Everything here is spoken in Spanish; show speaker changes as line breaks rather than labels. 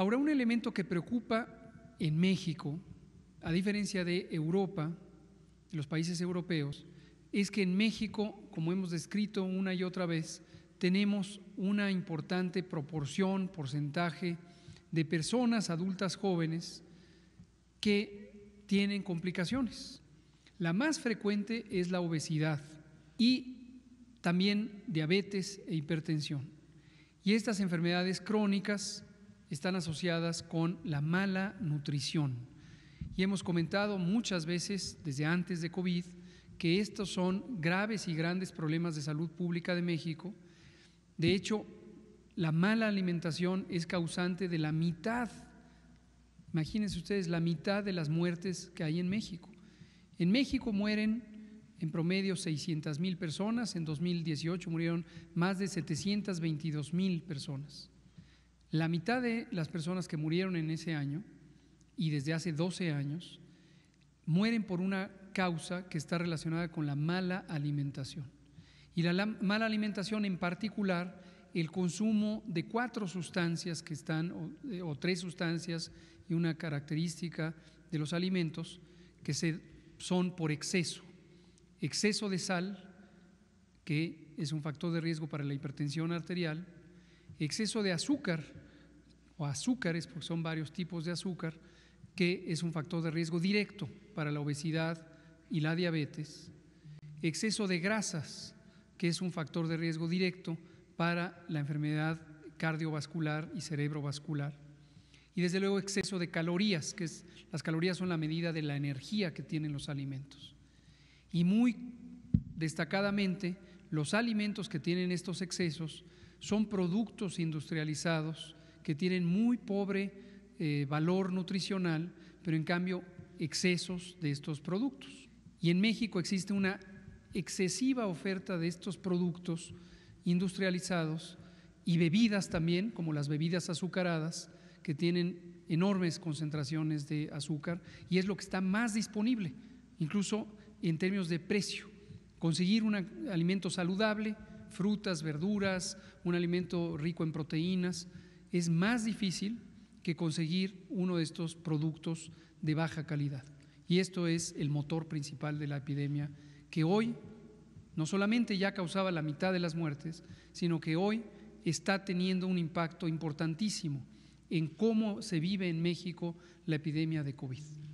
Ahora, un elemento que preocupa en México, a diferencia de Europa, de los países europeos, es que en México, como hemos descrito una y otra vez, tenemos una importante proporción, porcentaje de personas adultas jóvenes que tienen complicaciones. La más frecuente es la obesidad y también diabetes e hipertensión. Y estas enfermedades crónicas están asociadas con la mala nutrición. Y hemos comentado muchas veces desde antes de COVID que estos son graves y grandes problemas de salud pública de México. De hecho, la mala alimentación es causante de la mitad, imagínense ustedes, la mitad de las muertes que hay en México. En México mueren en promedio 600 mil personas, en 2018 murieron más de 722 mil personas. La mitad de las personas que murieron en ese año y desde hace 12 años mueren por una causa que está relacionada con la mala alimentación. Y la mala alimentación en particular, el consumo de cuatro sustancias que están, eh, o, tres sustancias y una característica de los alimentos que se, son por exceso. Exceso de sal, que es un factor de riesgo para la hipertensión arterial, exceso de azúcar, o azúcares, porque son varios tipos de azúcar, que es un factor de riesgo directo para la obesidad y la diabetes, exceso de grasas, que es un factor de riesgo directo para la enfermedad cardiovascular y cerebrovascular, y desde luego exceso de calorías, que es, las calorías son la medida de la energía que tienen los alimentos. Y muy destacadamente, los alimentos que tienen estos excesos son productos industrializados que tienen muy pobre eh, valor nutricional, pero en cambio excesos de estos productos. Y en México existe una excesiva oferta de estos productos industrializados y bebidas también, como las bebidas azucaradas, que tienen enormes concentraciones de azúcar y es lo que está más disponible, incluso en términos de precio. Conseguir un alimento saludable, frutas, verduras, un alimento rico en proteínas, es más difícil que conseguir uno de estos productos de baja calidad. Y esto es el motor principal de la epidemia que hoy no solamente ya causaba la mitad de las muertes, sino que hoy está teniendo un impacto importantísimo en cómo se vive en México la epidemia de COVID.